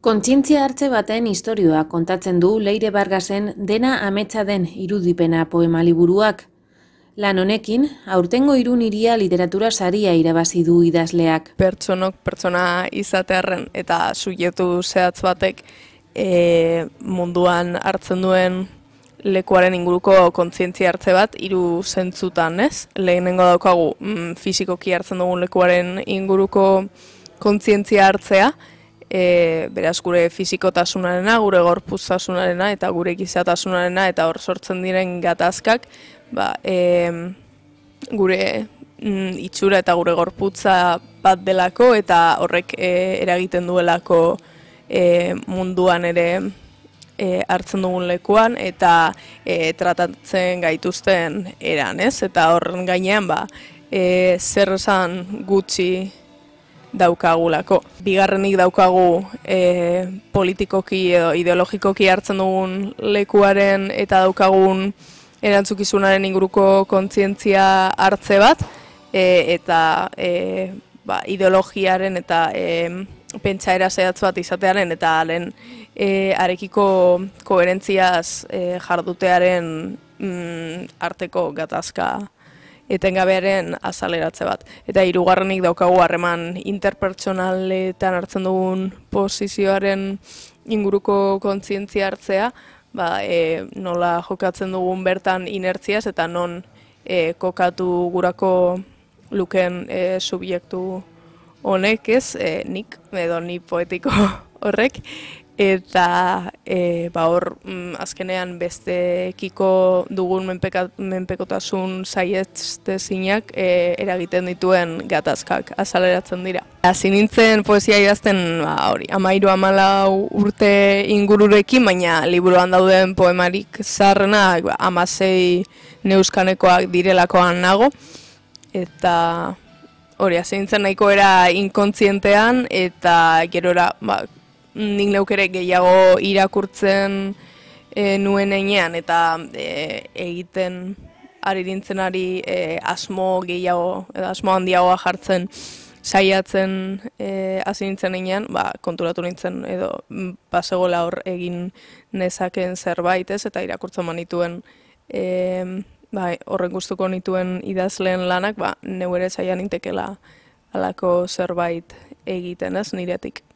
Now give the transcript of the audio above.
Kontzientzia hartze baten istorioa kontatzen du Leire Bargasen dena ametsa den irudipena poemaliburuak. Lan honekin, aurtengo irun iria literatura saria irabazi du idazleak. Pertsonok pertsona izatearren eta subjektu zehatz batek e, munduan hartzen duen lekuaren inguruko kontzientzia hartze bat hiru zentzutan, ez? Lehenengo daukagu mm, fizikoki hartzen dugun lekuaren inguruko kontzientzia hartzea, e, beraz gure fizikotasunarena, gure gorpuztasunarena eta gure gizatasunarena eta hor sortzen diren gatazkak ba, e, gure mm, itxura eta gure gorputza bat delako eta horrek e, eragiten duelako e, munduan ere e, hartzen dugun lekuan eta e, tratatzen gaituzten eran, ez? Eta horren gainean ba, e, zer esan gutxi daukagulako. Bigarrenik daukagu e, politikoki edo ideologikoki hartzen dugun lekuaren eta daukagun erantzukizunaren inguruko kontzientzia hartze bat e, eta e, ba, ideologiaren eta e, pentsaera zehatz bat izatearen eta alen e, arekiko koherentziaz e, jardutearen mm, arteko gatazka etengabearen azaleratze bat. Eta hirugarrenik daukagu harreman interpertsonaletan hartzen dugun posizioaren inguruko kontzientzia hartzea, ba, e, nola jokatzen dugun bertan inertziaz eta non e, kokatu gurako luken e, subjektu honek ez, e, nik, edo ni poetiko horrek, eta e, ba hor mm, azkenean bestekiko dugun menpeka, menpekotasun saietzte zinak e, eragiten dituen gatazkak azaleratzen dira. Hasi nintzen poesia idazten ba, hori amairu amala urte ingururekin, baina liburuan dauden poemarik zarrenak ba, neuskanekoak direlakoan nago, eta hori, hasi nahikoera nahiko era inkontzientean, eta gerora ba, nik leukere gehiago irakurtzen e, nuen enean eta e, egiten ari dintzen ari eh, asmo gehiago edo asmo handiagoa jartzen saiatzen e, hasi nintzen enean, ba, konturatu nintzen edo mm, pasegola hor egin nezaken zerbait ez eta irakurtzen manituen e, ba, horren guztuko nituen idazleen lanak, ba, neu ere saian intekela alako zerbait egiten ez niretik.